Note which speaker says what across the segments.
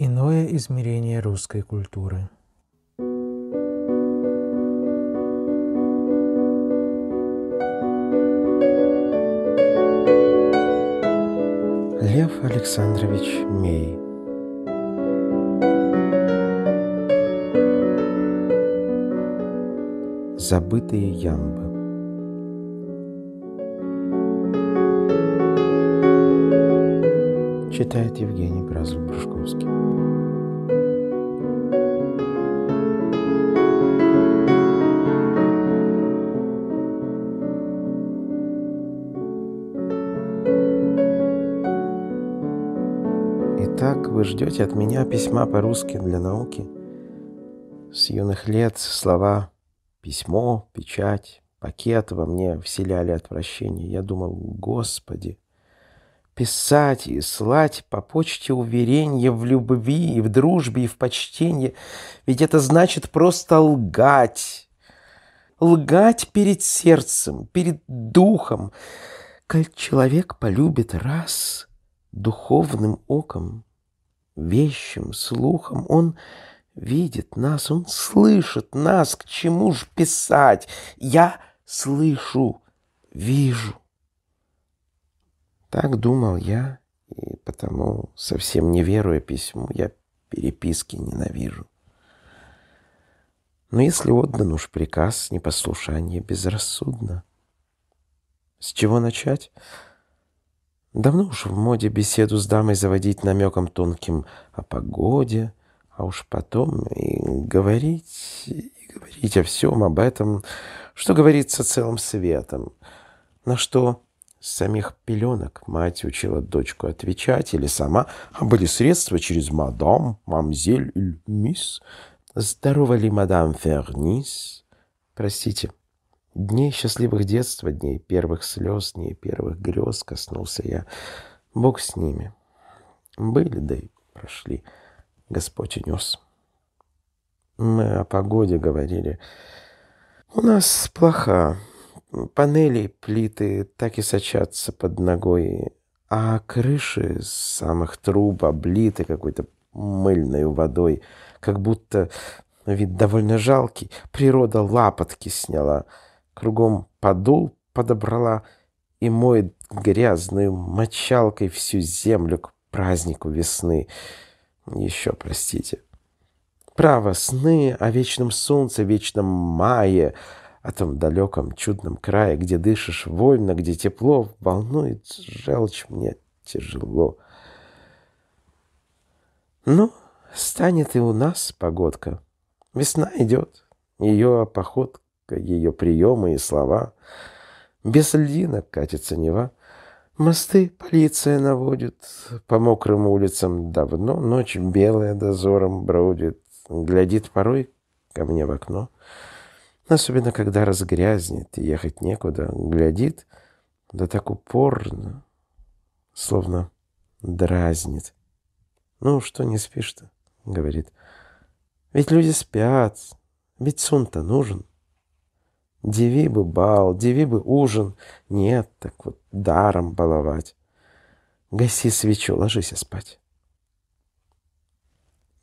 Speaker 1: Иное измерение русской культуры. Лев Александрович Мей. Забытые ямбы. читает Евгений Бразов-Брюшковский. Итак, вы ждете от меня письма по-русски для науки. С юных лет слова «письмо», «печать», «пакет» во мне вселяли отвращение. Я думал, «Господи, писать и слать по почте уверения в любви и в дружбе и в почтении, ведь это значит просто лгать. Лгать перед сердцем, перед духом. Коль человек полюбит раз духовным оком, вещим слухом, он видит нас, он слышит нас, к чему ж писать? Я слышу, вижу. Так думал я, и потому, совсем не веруя письму, я переписки ненавижу. Но если отдан уж приказ, непослушание безрассудно. С чего начать? Давно уж в моде беседу с дамой заводить намеком тонким о погоде, а уж потом и говорить, и говорить о всем об этом, что говорится целым светом, на что с самих пеленок мать учила дочку отвечать или сама, а были средства через мадам, мамзель или мисс. Здорова ли мадам Фернис? Простите, дней счастливых детства, дней первых слез, дней первых грез коснулся я. Бог с ними. Были, да и прошли. Господь унес. Мы о погоде говорили. У нас плоха Панели, плиты так и сочатся под ногой, а крыши самых труб облиты какой-то мыльной водой, как будто ну, вид довольно жалкий. Природа лапотки сняла, кругом подул подобрала и моет грязной мочалкой всю землю к празднику весны. Еще простите. Право, сны о вечном солнце, вечном мае — о том далеком чудном крае, где дышишь вольно, где тепло, волнует желчь мне тяжело. Ну, станет и у нас погодка. Весна идет, ее походка, ее приемы и слова. Без льдинок катится Нева. Мосты полиция наводит, по мокрым улицам давно ночь белая дозором бродит, глядит порой ко мне в окно — Особенно, когда разгрязнет и ехать некуда. Глядит, да так упорно, словно дразнит. «Ну, что не спишь-то?» — говорит. «Ведь люди спят, ведь сон-то нужен. Деви бы бал, деви бы ужин. Нет, так вот даром баловать. Гаси свечу, ложись спать».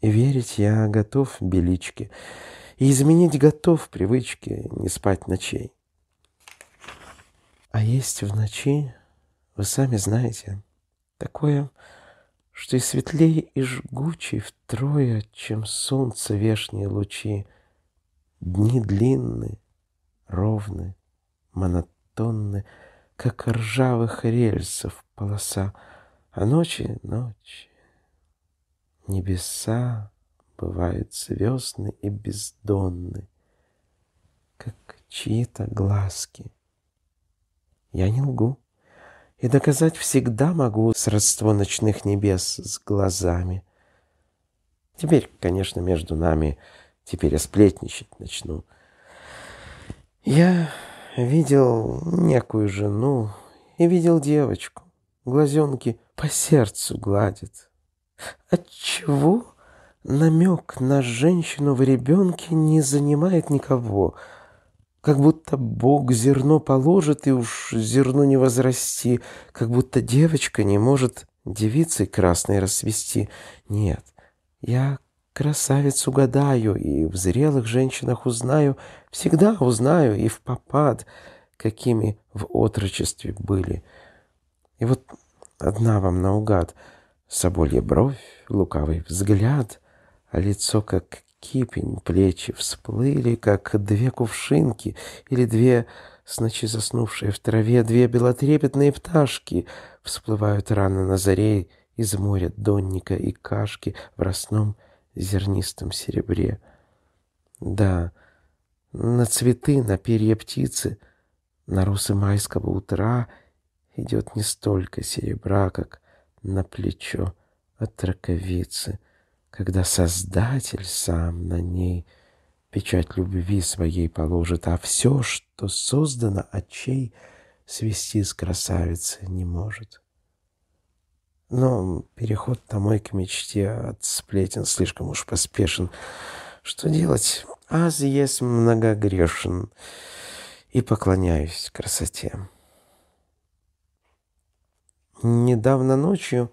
Speaker 1: И верить я готов беличке, и изменить готов привычки не спать ночей. А есть в ночи, вы сами знаете, такое, что и светлее, и жгучей втрое, чем солнце вешние лучи. Дни длинны, ровны, монотонны, как ржавых рельсов полоса, а ночи — ночи, небеса, бывают звездны и бездонны, как чьи-то глазки. Я не лгу, и доказать всегда могу сродство ночных небес с глазами. Теперь, конечно, между нами, теперь я сплетничать начну. Я видел некую жену и видел девочку. Глазенки по сердцу гладит. Отчего? чего? намек на женщину в ребенке не занимает никого. Как будто Бог зерно положит, и уж зерну не возрасти. Как будто девочка не может девицей красной расцвести. Нет, я красавицу угадаю, и в зрелых женщинах узнаю, всегда узнаю, и в попад, какими в отрочестве были. И вот одна вам наугад — соболья бровь, лукавый взгляд — а лицо как кипень, плечи всплыли, как две кувшинки или две значит, заснувшие в траве две белотрепетные пташки всплывают рано на заре из моря донника и кашки в росном зернистом серебре. Да, на цветы, на перья птицы, на русы майского утра идет не столько серебра, как на плечо от раковицы — когда Создатель сам на ней печать любви своей положит, а все, что создано, отчей свести с красавицы не может. Но переход домой к мечте от сплетен слишком уж поспешен. Что делать? Аз есть многогрешен, и поклоняюсь красоте. Недавно ночью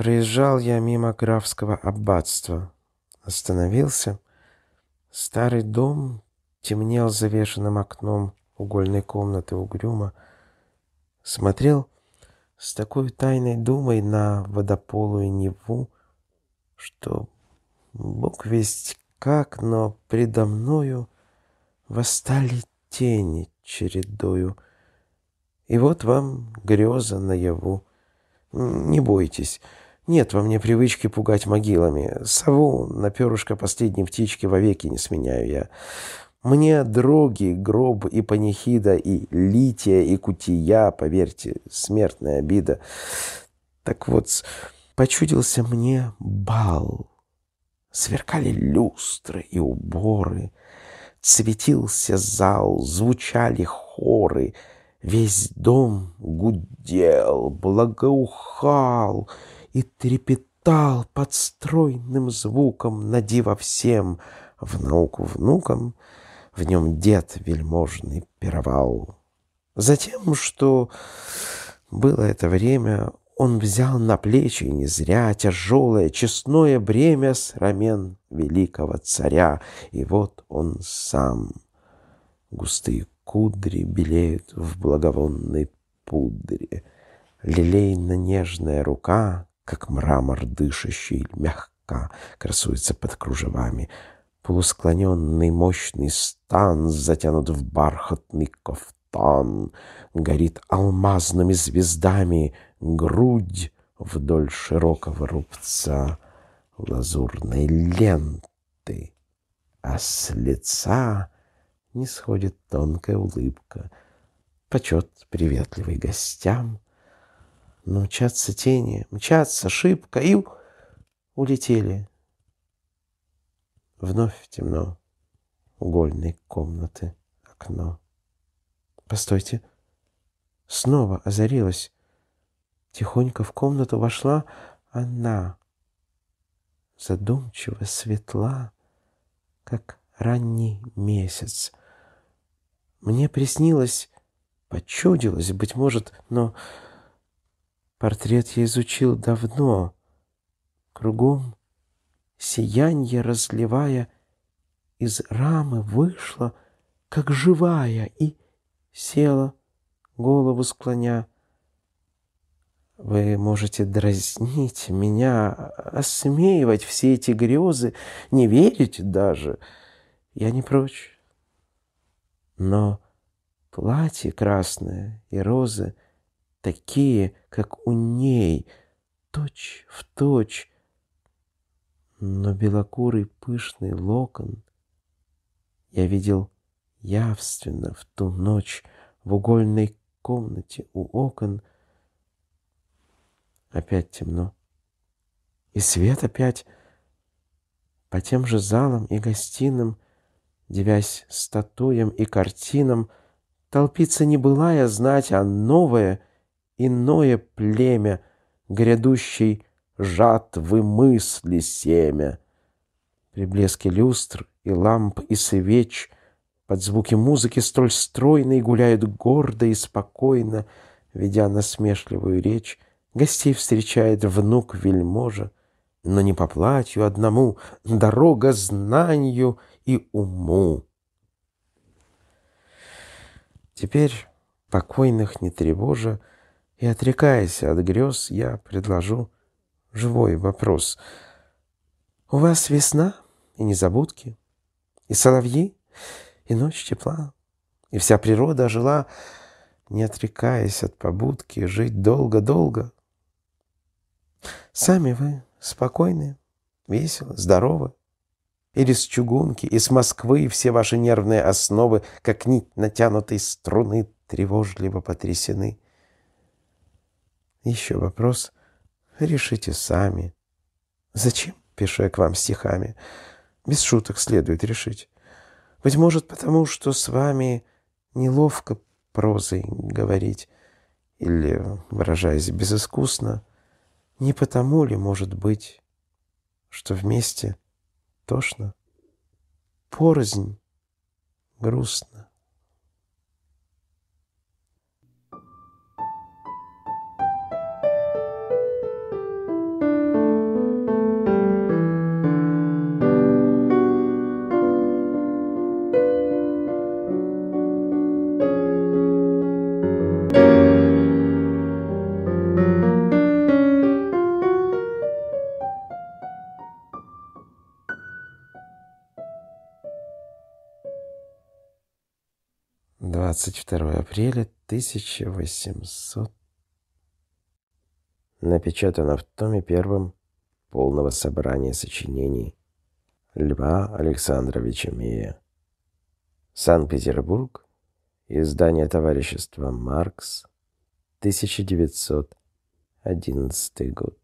Speaker 1: Проезжал я мимо графского аббатства. Остановился. Старый дом темнел завешенным окном угольной комнаты угрюмо. Смотрел с такой тайной думой на водополую Неву, что бог весть как, но предо мною восстали тени чередою. И вот вам греза наяву. Не бойтесь, — нет во мне привычки пугать могилами. Сову на перышко последней птички вовеки не сменяю я. Мне дроги, гроб и панихида, и лития, и кутия, поверьте, смертная обида. Так вот, почудился мне бал. Сверкали люстры и уборы, цветился зал, звучали хоры, весь дом гудел, благоухал — и трепетал под стройным звуком, на диво всем, в науку внукам, в нем дед вельможный пировал. Затем, что было это время, он взял на плечи не зря тяжелое честное бремя с рамен великого царя, и вот он сам. Густые кудри белеют в благовонной пудре, лилейно-нежная рука как мрамор дышащий, мягко красуется под кружевами. Полусклоненный мощный стан затянут в бархатный кафтан, горит алмазными звездами грудь вдоль широкого рубца лазурной ленты, а с лица не сходит тонкая улыбка. Почет приветливый гостям — но ну, мчатся тени, мчатся, шибко, и улетели. Вновь темно. Угольной комнаты окно. Постойте. Снова озарилась. Тихонько в комнату вошла она. Задумчиво светла, как ранний месяц. Мне приснилось, почудилось, быть может, но Портрет я изучил давно. Кругом сиянье разливая, из рамы вышла, как живая, и села, голову склоня. Вы можете дразнить меня, осмеивать все эти грезы, не верить даже. Я не прочь. Но платье красное и розы такие — как у ней, точь в точь. Но белокурый пышный локон я видел явственно в ту ночь в угольной комнате у окон. Опять темно. И свет опять по тем же залам и гостиным, девясь статуям и картинам, толпиться не была я знать, а новая — иное племя грядущей жатвы мысли семя. При блеске люстр и ламп и свеч под звуки музыки столь стройной гуляют гордо и спокойно, ведя насмешливую речь, гостей встречает внук вельможа, но не по платью одному, дорога знанию и уму. Теперь покойных не тревожа, и отрекаясь от грез, я предложу живой вопрос. У вас весна и незабудки, и соловьи, и ночь тепла, и вся природа жила, не отрекаясь от побудки, жить долго-долго. Сами вы спокойны, весело, здоровы, или с чугунки, из Москвы все ваши нервные основы, как нить натянутой струны, тревожливо потрясены — еще вопрос решите сами. Зачем пишу я к вам стихами? Без шуток следует решить. Быть может, потому что с вами неловко прозой говорить или, выражаясь безыскусно, не потому ли, может быть, что вместе тошно, порознь, грустно. 22 апреля 1800 напечатано в томе первом полного собрания сочинений Льва Александровича Мия. Санкт-Петербург. Издание товарищества «Маркс», 1911 год.